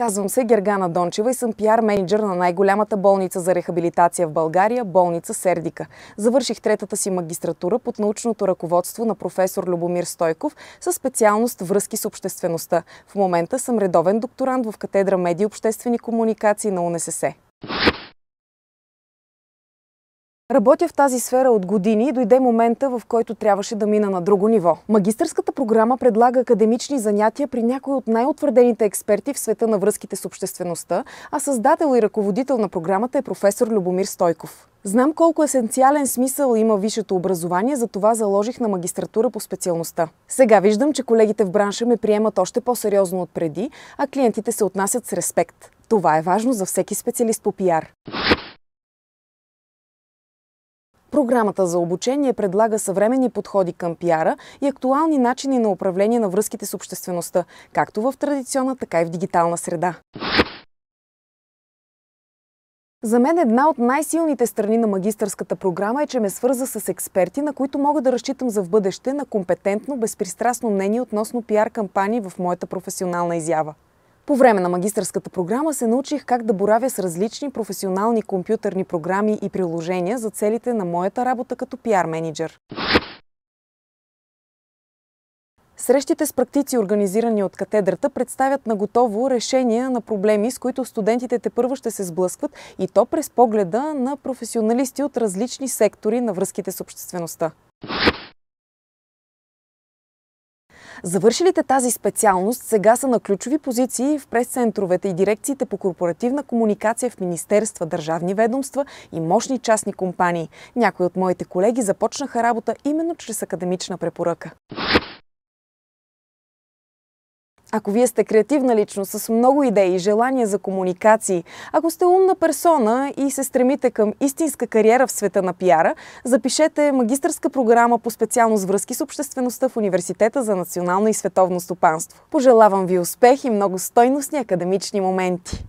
Казвам се Гергана Дончева и съм пиар менеджер на най-голямата болница за рехабилитация в България – болница Сердика. Завърших третата си магистратура под научното ръководство на професор Любомир Стойков със специалност връзки с обществеността. В момента съм редовен докторант в катедра медии обществени комуникации на УНСС. Работя в тази сфера от години и дойде момента, в който трябваше да мина на друго ниво. Магистърската програма предлага академични занятия при някои от най-утвърдените експерти в света на връзките с обществеността, а създател и ръководител на програмата е професор Любомир Стойков. Знам колко есенциален смисъл има висшето образование, за това заложих на магистратура по специалността. Сега виждам, че колегите в бранша ме приемат още по-сериозно от преди, а клиентите се отнасят с респект. Това е важно за всеки специалист по пиар. Програмата за обучение предлага съвременни подходи към пиара и актуални начини на управление на връзките с обществеността, както в традиционна, така и в дигитална среда. За мен една от най-силните страни на магистърската програма е, че ме свърза с експерти, на които мога да разчитам за в бъдеще на компетентно, безпристрастно мнение относно пиар кампании в моята професионална изява. По време на магистрската програма се научих как да боравя с различни професионални компютърни програми и приложения за целите на моята работа като пиар менеджер. Срещите с практици, организирани от катедрата, представят на готово решения на проблеми, с които студентите те първо ще се сблъскват и то през погледа на професионалисти от различни сектори на връзките с обществеността. Завършилите тази специалност сега са на ключови позиции в пресцентровете и дирекциите по корпоративна комуникация в министерства, държавни ведомства и мощни частни компании. Някои от моите колеги започнаха работа именно чрез академична препоръка. Ако вие сте креативна личност с много идеи и желания за комуникации, ако сте умна персона и се стремите към истинска кариера в света на пиара, запишете магистърска програма по специалност връзки с обществеността в Университета за национално и световно стопанство. Пожелавам ви успех и много стойностни академични моменти!